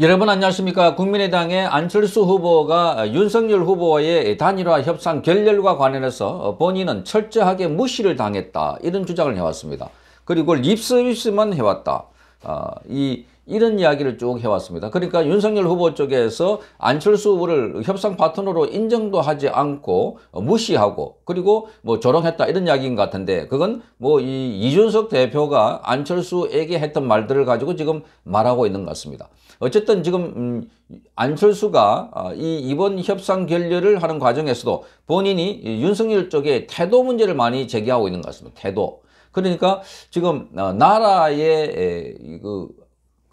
여러분 안녕하십니까 국민의당의 안철수 후보가 윤석열 후보의 단일화 협상 결렬과 관련해서 본인은 철저하게 무시를 당했다 이런 주장을 해왔습니다 그리고 립서비스만 해왔다 어, 이 이런 이야기를 쭉 해왔습니다. 그러니까 윤석열 후보 쪽에서 안철수 후보를 협상 파트너로 인정도 하지 않고 어, 무시하고 그리고 뭐 조롱했다 이런 이야기인 것 같은데 그건 뭐 이 이준석 대표가 안철수에게 했던 말들을 가지고 지금 말하고 있는 것 같습니다. 어쨌든 지금 음, 안철수가 아, 이 이번 협상 결렬을 하는 과정에서도 본인이 윤석열 쪽에 태도 문제를 많이 제기하고 있는 것 같습니다. 태도. 그러니까 지금 어, 나라의 그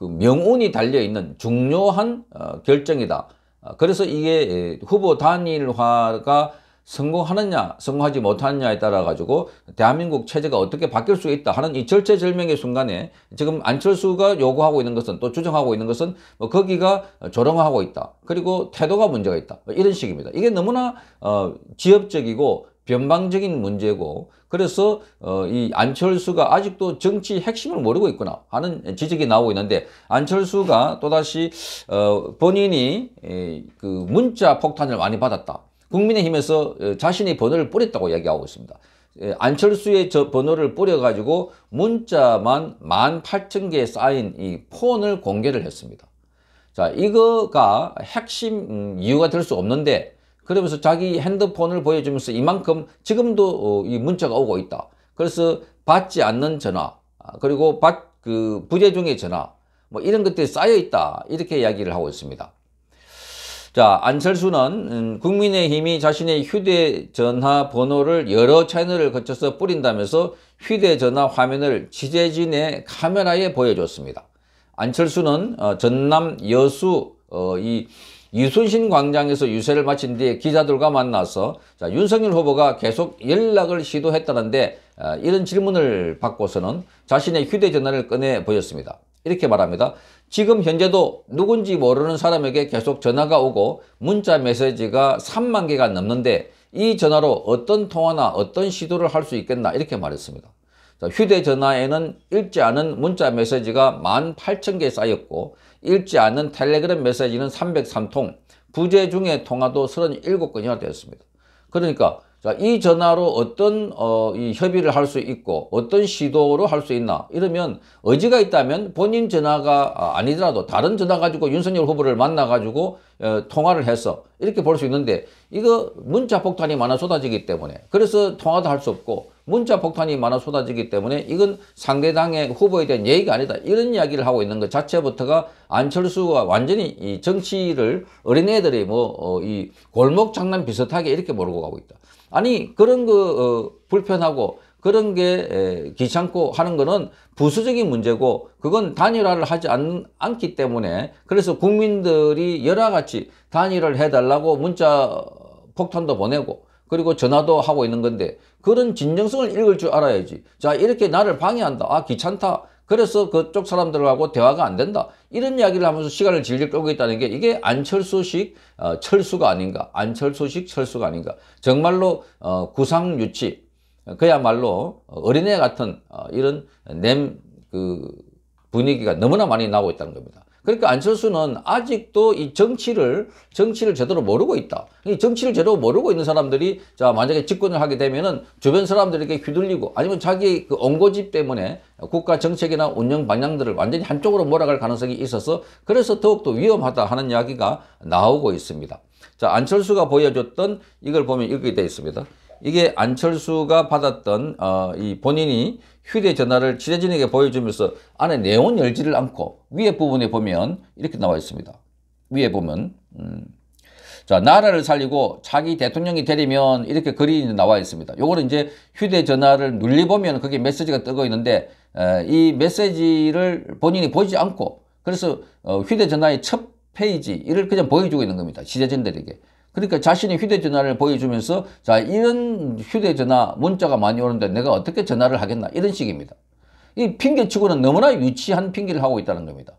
그 명운이 달려있는 중요한 어, 결정이다. 어, 그래서 이게 후보 단일화가 성공하느냐 성공하지 못하느냐에 따라 가지고 대한민국 체제가 어떻게 바뀔 수 있다 하는 이 절체절명의 순간에 지금 안철수가 요구하고 있는 것은 또 주장하고 있는 것은 뭐 거기가 조롱하고 있다 그리고 태도가 문제가 있다 뭐 이런 식입니다 이게 너무나 어, 지엽적이고 변방적인 문제고 그래서 어, 이 안철수가 아직도 정치 핵심을 모르고 있구나 하는 지적이 나오고 있는데 안철수가 또다시 어, 본인이 그 문자 폭탄을 많이 받았다. 국민의힘에서 어, 자신의 번호를 뿌렸다고 이야기하고 있습니다. 안철수의 저 번호를 뿌려가지고 문자만 18,000개 쌓인 이 폰을 공개를 했습니다. 자, 이거가 핵심 음, 이유가 될 수 없는데 그러면서 자기 핸드폰을 보여주면서 이만큼 지금도 어, 이 문자가 오고 있다. 그래서 받지 않는 전화, 아, 그리고 받, 그 부재중의 전화, 뭐 이런 것들이 쌓여 있다. 이렇게 이야기를 하고 있습니다. 자, 안철수는 음, 국민의힘이 자신의 휴대전화 번호를 여러 채널을 거쳐서 뿌린다면서 휴대전화 화면을 취재진의 카메라에 보여줬습니다. 안철수는 어, 전남 여수 어, 이 이순신 광장에서 유세를 마친 뒤에 기자들과 만나서 자, 윤석열 후보가 계속 연락을 시도했다는데 어, 이런 질문을 받고서는 자신의 휴대전화를 꺼내 보였습니다. 이렇게 말합니다. 지금 현재도 누군지 모르는 사람에게 계속 전화가 오고 문자 메시지가 3만 개가 넘는데 이 전화로 어떤 통화나 어떤 시도를 할 수 있겠나 이렇게 말했습니다. 휴대전화에는 읽지 않은 문자 메시지가 18,000개 쌓였고 읽지 않는 텔레그램 메시지는 303통, 부재 중에 통화도 37건이나 되었습니다. 그러니까 자, 이 전화로 어떤 어, 이 협의를 할 수 있고 어떤 시도로 할 수 있나 이러면 의지가 있다면 본인 전화가 아, 아니더라도 다른 전화 가지고 윤석열 후보를 만나 가지고 어, 통화를 해서 이렇게 볼 수 있는데 이거 문자 폭탄이 많아 쏟아지기 때문에 그래서 통화도 할 수 없고 문자 폭탄이 많아 쏟아지기 때문에 이건 상대당의 후보에 대한 예의가 아니다 이런 이야기를 하고 있는 것 자체부터가 안철수와 완전히 이 정치를 어린애들이 뭐이 어, 골목 장난 비슷하게 이렇게 모르고 가고 있다 아니 그런 거 어, 불편하고 그런 게 귀찮고 하는 거는 부수적인 문제고 그건 단일화를 하지 않, 않기 때문에 그래서 국민들이 여러가지 단일화를 해달라고 문자 폭탄도 보내고 그리고 전화도 하고 있는 건데 그런 진정성을 읽을 줄 알아야지 자 이렇게 나를 방해한다 아 귀찮다 그래서 그쪽 사람들하고 대화가 안 된다 이런 이야기를 하면서 시간을 질질 끌고 있다는 게 이게 안철수식 어, 철수가 아닌가 안철수식 철수가 아닌가 정말로 어, 구상유치 그야말로 어린애 같은 어, 이런 냄 그 분위기가 너무나 많이 나오고 있다는 겁니다. 그러니까 안철수는 아직도 이 정치를 정치를 제대로 모르고 있다. 이 정치를 제대로 모르고 있는 사람들이 자 만약에 집권을 하게 되면은 주변 사람들에게 휘둘리고 아니면 자기 그 옹고집 때문에 국가 정책이나 운영 방향들을 완전히 한쪽으로 몰아갈 가능성이 있어서 그래서 더욱더 위험하다 하는 이야기가 나오고 있습니다. 자 안철수가 보여줬던 이걸 보면 이렇게 되어 있습니다. 이게 안철수가 받았던 어, 이 본인이 휴대전화를 지대진에게 보여주면서 안에 네온 열지를 않고 위에 부분에 보면 이렇게 나와 있습니다. 위에 보면 음. 자 나라를 살리고 자기 대통령이 되려면 이렇게 글이 나와 있습니다. 요거는 이제 휴대전화를 눌리 보면 그게 메시지가 뜨고 있는데 에, 이 메시지를 본인이 보지 않고 그래서 어, 휴대전화의 첫 페이지 이를 그냥 보여주고 있는 겁니다. 지대진들에게 그러니까 자신의 휴대전화를 보여주면서 자 이런 휴대전화 문자가 많이 오는데 내가 어떻게 전화를 하겠나 이런 식입니다. 이 핑계치고는 너무나 유치한 핑계를 하고 있다는 겁니다.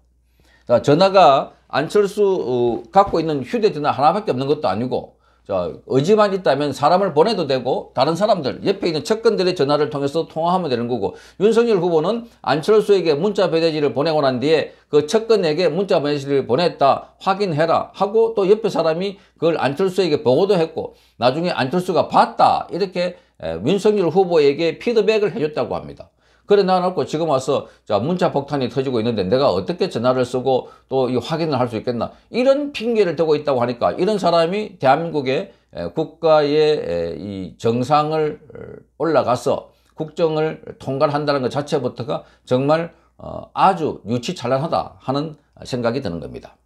자 전화가 안철수 어, 갖고 있는 휴대전화 하나밖에 없는 것도 아니고 자, 의지만 있다면 사람을 보내도 되고 다른 사람들 옆에 있는 측근들의 전화를 통해서 통화하면 되는 거고 윤석열 후보는 안철수에게 문자 배대지를 보내고 난 뒤에 그 측근에게 문자 배시지를 보냈다 확인해라 하고 또 옆에 사람이 그걸 안철수에게 보고도 했고 나중에 안철수가 봤다 이렇게 윤석열 후보에게 피드백을 해줬다고 합니다. 그래 놔놓고 지금 와서 자 문자 폭탄이 터지고 있는데 내가 어떻게 전화를 쓰고 또 이 확인을 할 수 있겠나 이런 핑계를 대고 있다고 하니까 이런 사람이 대한민국의 국가의 이 정상을 어, 올라가서 국정을 통과한다는 것 자체부터가 정말 어, 아주 유치찬란하다 하는 생각이 드는 겁니다.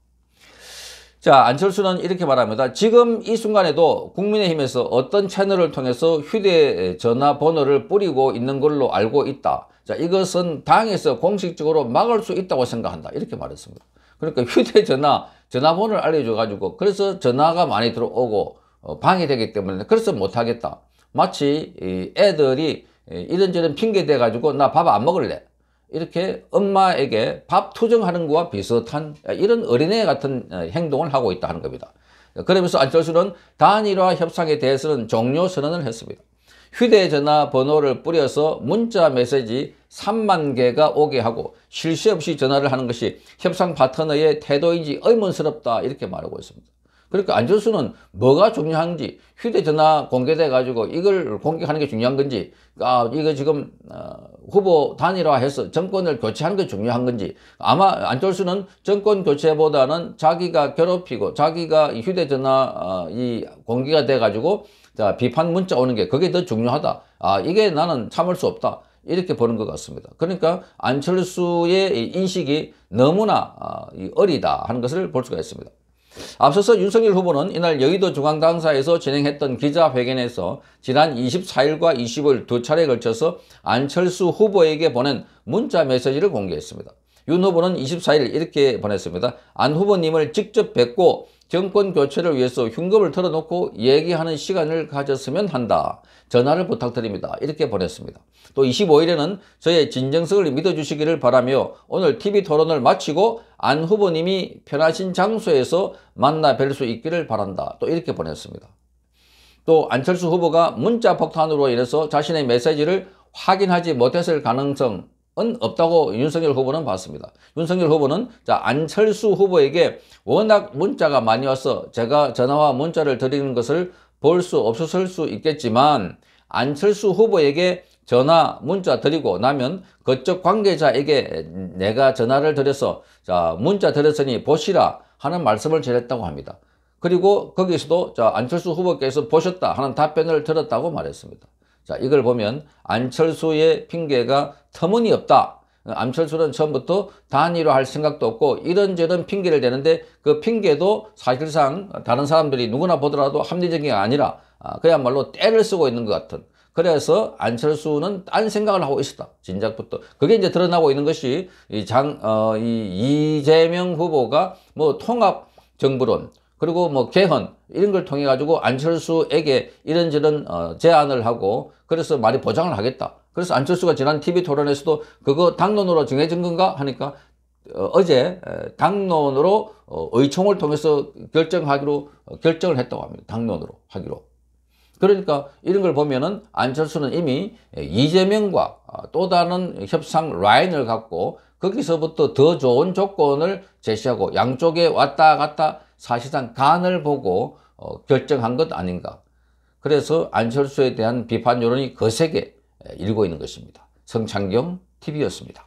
자 안철수는 이렇게 말합니다. 지금 이 순간에도 국민의힘에서 어떤 채널을 통해서 휴대전화번호를 뿌리고 있는 걸로 알고 있다. 자 이것은 당에서 공식적으로 막을 수 있다고 생각한다. 이렇게 말했습니다. 그러니까 휴대전화 전화번호를 알려줘가지고 그래서 전화가 많이 들어오고 어, 방해되기 때문에 그래서 못하겠다. 마치 애들이 이런저런 핑계 대가지고 나 밥 안 먹을래. 이렇게 엄마에게 밥 투정하는 것과 비슷한 이런 어린애 같은 어, 행동을 하고 있다 하는 겁니다. 그러면서 안철수는 단일화 협상에 대해서는 종료 선언을 했습니다. 휴대전화 번호를 뿌려서 문자 메시지 3만 개가 오게 하고 실수 없이 전화를 하는 것이 협상 파트너의 태도인지 의문스럽다 이렇게 말하고 있습니다. 그러니까 안철수는 뭐가 중요한지 휴대전화 공개돼 가지고 이걸 공개하는 게 중요한 건지 아 이거 지금 어, 후보 단일화해서 정권을 교체하는 게 중요한 건지 아마 안철수는 정권 교체보다는 자기가 괴롭히고 자기가 휴대전화 어, 이 공개가 돼 가지고 자 비판 문자 오는 게 그게 더 중요하다 아 이게 나는 참을 수 없다 이렇게 보는 것 같습니다. 그러니까 안철수의 인식이 너무나 어, 어리다 하는 것을 볼 수가 있습니다. 앞서서 윤석열 후보는 이날 여의도 중앙당사에서 진행했던 기자회견에서 지난 24일과 25일 두 차례에 걸쳐서 안철수 후보에게 보낸 문자 메시지를 공개했습니다. 윤 후보는 24일 이렇게 보냈습니다. 안 후보님을 직접 뵙고 정권 교체를 위해서 흉금을 털어놓고 얘기하는 시간을 가졌으면 한다. 전화를 부탁드립니다. 이렇게 보냈습니다. 또 25일에는 저의 진정성을 믿어주시기를 바라며 오늘 TV 토론을 마치고 안 후보님이 편하신 장소에서 만나 뵐 수 있기를 바란다. 또 이렇게 보냈습니다. 또 안철수 후보가 문자 폭탄으로 인해서 자신의 메시지를 확인하지 못했을 가능성 은 없다고 윤석열 후보는 봤습니다. 윤석열 후보는 자 안철수 후보에게 워낙 문자가 많이 와서 제가 전화와 문자를 드리는 것을 볼 수 없었을 수 있겠지만 안철수 후보에게 전화 문자 드리고 나면 그쪽 관계자에게 내가 전화를 드려서 자 문자 드렸으니 보시라 하는 말씀을 전했다고 합니다. 그리고 거기서도 자 안철수 후보께서 보셨다 하는 답변을 들었다고 말했습니다. 자, 이걸 보면 안철수의 핑계가 터무니없다. 안철수는 처음부터 단일화할 생각도 없고 이런저런 핑계를 대는데 그 핑계도 사실상 다른 사람들이 누구나 보더라도 합리적인 게 아니라 아, 그야말로 때를 쓰고 있는 것 같은 그래서 안철수는 딴 생각을 하고 있었다. 진작부터. 그게 이제 드러나고 있는 것이 이 장, 어, 이 이재명 후보가 뭐 통합 정부론, 그리고 뭐 개헌 이런 걸 통해 가지고 안철수에게 이런저런 어, 제안을 하고 그래서 많이 보장을 하겠다. 그래서 안철수가 지난 TV 토론에서도 그거 당론으로 정해진 건가 하니까 어, 제 당론으로 어, 의총을 통해서 결정하기로 어, 결정을 했다고 합니다. 당론으로 하기로. 그러니까 이런 걸 보면은 안철수는 이미 이재명과 아, 또 다른 협상 라인을 갖고 거기서부터 더 좋은 조건을 제시하고 양쪽에 왔다 갔다 사실상 간을 보고 어, 결정한 것 아닌가. 그래서 안철수에 대한 비판 여론이 거세게 일고 있는 것입니다. 성창경 TV였습니다.